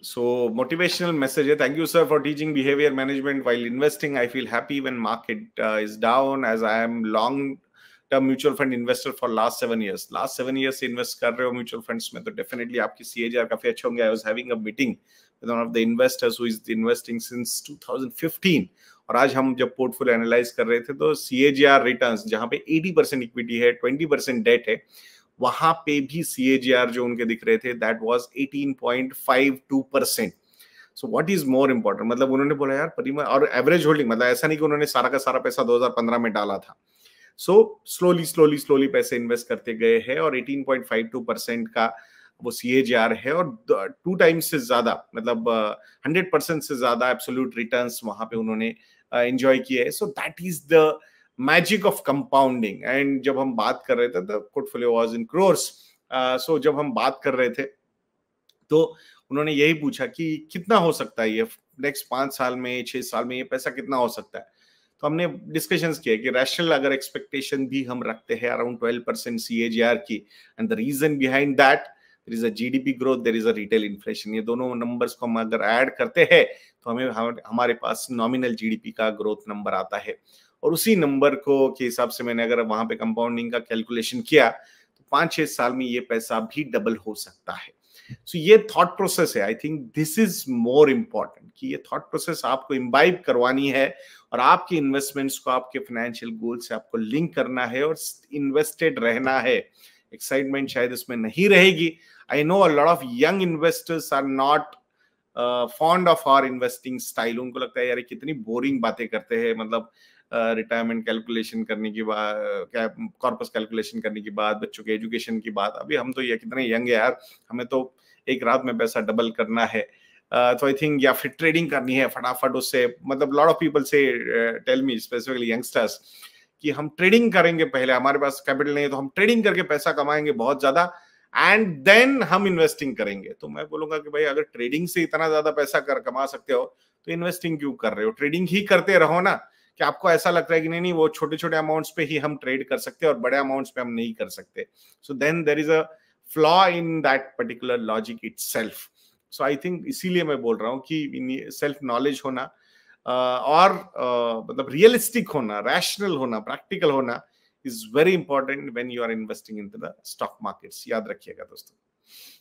So, motivational message. Thank you, sir, for teaching behavior management while investing. I feel happy when market uh, is down as I am long term mutual fund investor for last seven years last seven years से invest कर रहे हो mutual funds में तो definitely आपकी CAGR काफी अच्छे होंगे I was having a meeting with one of the investors who is investing since 2015 और आज हम जब पोर्टफोलियो एनालाइज कर रहे थे तो सीएजीआर रिटर्न्स जहां पे 80% इक्विटी है 20% डेट है वहां पे भी सी जो उनके दिख रहे थे that was eighteen point five two percent so what is more important मतलब उन्होंने बोला यार परिमा और एवरेज होल्डिंग मतलब ऐसा नहीं कि उन्होंने सारा का सारा पैसा 2015 में डाला था सो स्लोली स्लोली स्लोली पैसे इन्वेस्ट करते गए हैं और 18.52 परसेंट का वो सी है और टू टाइम्स से ज्यादा मतलब हंड्रेड uh, परसेंट से ज्यादा एब्सोल्यूट रिटर्न वहां पे उन्होंने एंजॉय uh, किए so that is the magic of compounding and जब हम बात कर रहे थे तो portfolio was in crores so जब हम बात कर रहे थे तो उन्होंने यही पूछा कि कितना हो सकता है ये नेक्स्ट पांच साल में छह साल में ये पैसा कितना हो सकता है तो हमने डिस्कशन किया कि रैशनल अगर एक्सपेक्टेशन भी हम रखते हैं अराउंड ट्वेल्व परसेंट सी की and the reason behind that there is a GDP growth there is a retail inflation ये दोनों नंबर्स को हम अगर ऐड करते हैं तो हमें हमारे पास नॉमिनल जीडीपी का ग्रोथ नंबर आता है और उसी नंबर को के हिसाब से मैंने अगर वहां पे कंपाउंडिंग का कैलकुलेशन किया तो पांच छह साल में ये पैसा भी डबल हो सकता है सो so, ये थॉट प्रोसेस है I think this is more important कि ये थॉट प्रोसेस आपको इम्बाइब करवानी है और आपके इन्वेस्टमेंट्स को आपके फाइनेंशियल गोल से आपको लिंक करना है और इन्वेस्टेड रहना है एक्साइटमेंट शायद इसमें नहीं रहेगी I know a lot of young investors are not fond of our investing style उनको लगता है यार कितनी बोरिंग बातें करते हैं मतलब रिटायरमेंट uh, कैलकुलेशन करने की बात कॉर्पस कैलकुलेशन करने की बात बच्चों के एजुकेशन की बात अभी हम तो ये कितने यंग है यार हमें तो एक रात में पैसा डबल करना है तो आई थिंक या फिर ट्रेडिंग करनी है फटाफट उससे मतलब लॉट ऑफ पीपल से टेल मी स्पेसिफिकली यंगस्टर्स कि हम ट्रेडिंग करेंगे पहले हमारे पास कैपिटल नहीं है तो हम ट्रेडिंग करके पैसा कमाएंगे बहुत ज्यादा एंड देन हम इन्वेस्टिंग करेंगे तो मैं बोलूंगा कि भाई अगर ट्रेडिंग से इतना ज्यादा पैसा कर कमा सकते हो तो इन्वेस्टिंग क्यों कर रहे हो ट्रेडिंग ही करते रहो ना कि आपको ऐसा लगता है कि नहीं नहीं वो छोटे छोटे अमाउंट्स पे ही हम ट्रेड कर सकते हैं और बड़े अमाउंट्स पे हम नहीं कर सकते so then there is a flaw in that particular logic it so I think इसीलिए मैं बोल रहा हूँ कि सेल्फ नॉलेज होना और uh, uh, मतलब रियलिस्टिक होना रैशनल होना प्रैक्टिकल होना is very important when you are investing in the stock market याद रखिएगा दोस्तों